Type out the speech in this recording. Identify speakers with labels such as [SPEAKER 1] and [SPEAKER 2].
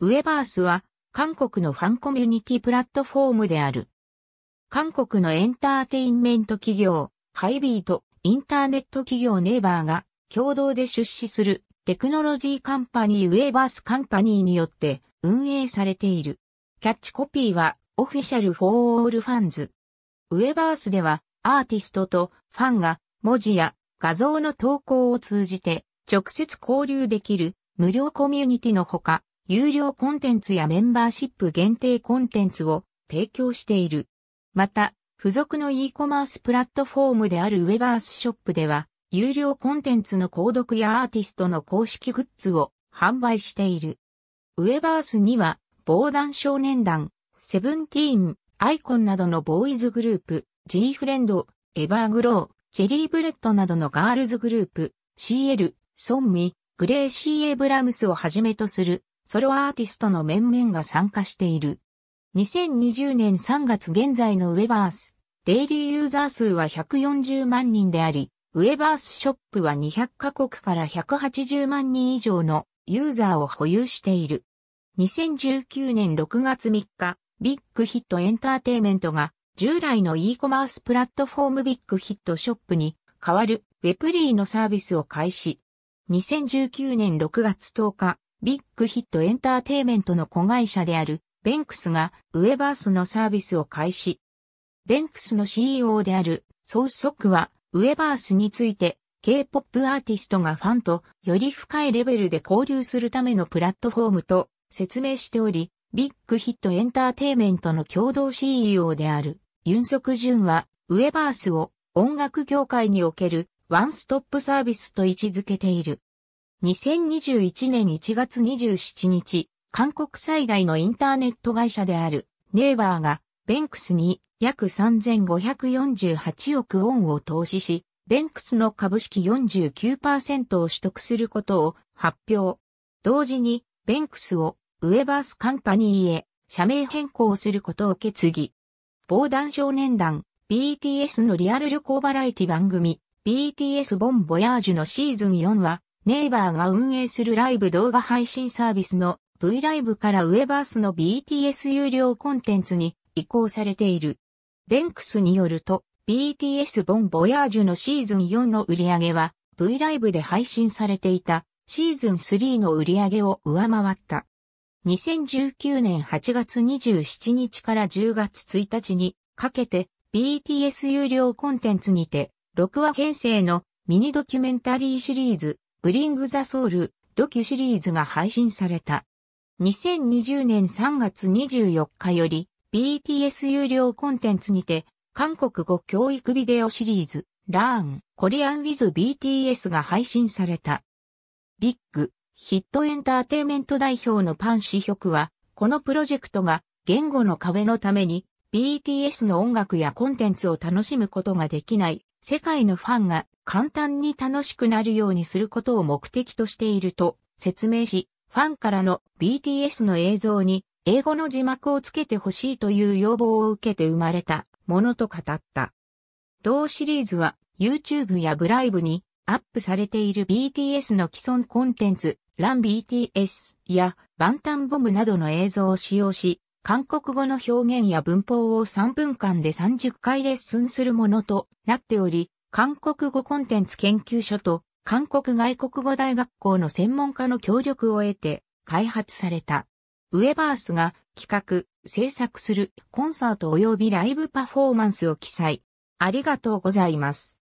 [SPEAKER 1] ウェバースは韓国のファンコミュニティプラットフォームである。韓国のエンターテインメント企業、ハイビーとインターネット企業ネイバーが共同で出資するテクノロジーカンパニーウェバースカンパニーによって運営されている。キャッチコピーはオフィシャルフォーオールファンズ。ウェバースではアーティストとファンが文字や画像の投稿を通じて直接交流できる無料コミュニティのほか、有料コンテンツやメンバーシップ限定コンテンツを提供している。また、付属の e コマースプラットフォームであるウェバースショップでは、有料コンテンツの購読やアーティストの公式グッズを販売している。ウェバースには、防弾少年団、セブンティーン、アイコンなどのボーイズグループ、G フレンド、エバーグロー、ジェリーブレッドなどのガールズグループ、CL、ソンミ、グレーシー・エブラムスをはじめとするソロアーティストの面々が参加している。2020年3月現在のウェバース、デイリーユーザー数は140万人であり、ウェバースショップは200カ国から180万人以上のユーザーを保有している。2019年6月3日、ビッグヒットエンターテイメントが従来の e コマースプラットフォームビッグヒットショップに代わる Web リーのサービスを開始。2019年6月10日、ビッグヒットエンターテイメントの子会社である、ベンクスがウェバースのサービスを開始。ベンクスの CEO であるソウソクは、ウェバースについて、K-POP アーティストがファンとより深いレベルで交流するためのプラットフォームと説明しており、ビッグヒットエンターテイメントの共同 CEO であるユンソクジュンは、ウェバースを音楽業界におけるワンストップサービスと位置づけている。2021年1月27日、韓国最大のインターネット会社であるネイバーがベンクスに約3548億ウォンを投資し、ベンクスの株式49%を取得することを発表。同時に、ベンクスをウェバースカンパニーへ社名変更することを決議。防弾少年団 BTS のリアル旅行バラエティ番組 BTS ボンボヤージュのシーズン4はネイバーが運営するライブ動画配信サービスの V ライブからウェバースの BTS 有料コンテンツに移行されている。ベンクスによると BTS ボンボヤージュのシーズン4の売り上げは V ライブで配信されていたシーズン3の売り上げを上回った。2019年8月27日から10月1日にかけて BTS 有料コンテンツにて6話編成のミニドキュメンタリーシリーズブリング・ザ・ソウル、ドキュシリーズが配信された。2020年3月24日より、BTS 有料コンテンツにて、韓国語教育ビデオシリーズ、Learn Korean with BTS が配信された。ビッグ、ヒットエンターテイメント代表のパン・シヒョクは、このプロジェクトが言語の壁のために BTS の音楽やコンテンツを楽しむことができない世界のファンが簡単に楽しくなるようにすることを目的としていると説明し、ファンからの BTS の映像に英語の字幕をつけてほしいという要望を受けて生まれたものと語った。同シリーズは YouTube やブライブにアップされている BTS の既存コンテンツ、ラン BTS やバンタンボムなどの映像を使用し、韓国語の表現や文法を3分間で30回レッスンするものとなっており、韓国語コンテンツ研究所と韓国外国語大学校の専門家の協力を得て開発された。ウェバースが企画、制作するコンサート及びライブパフォーマンスを記載。ありがとうございます。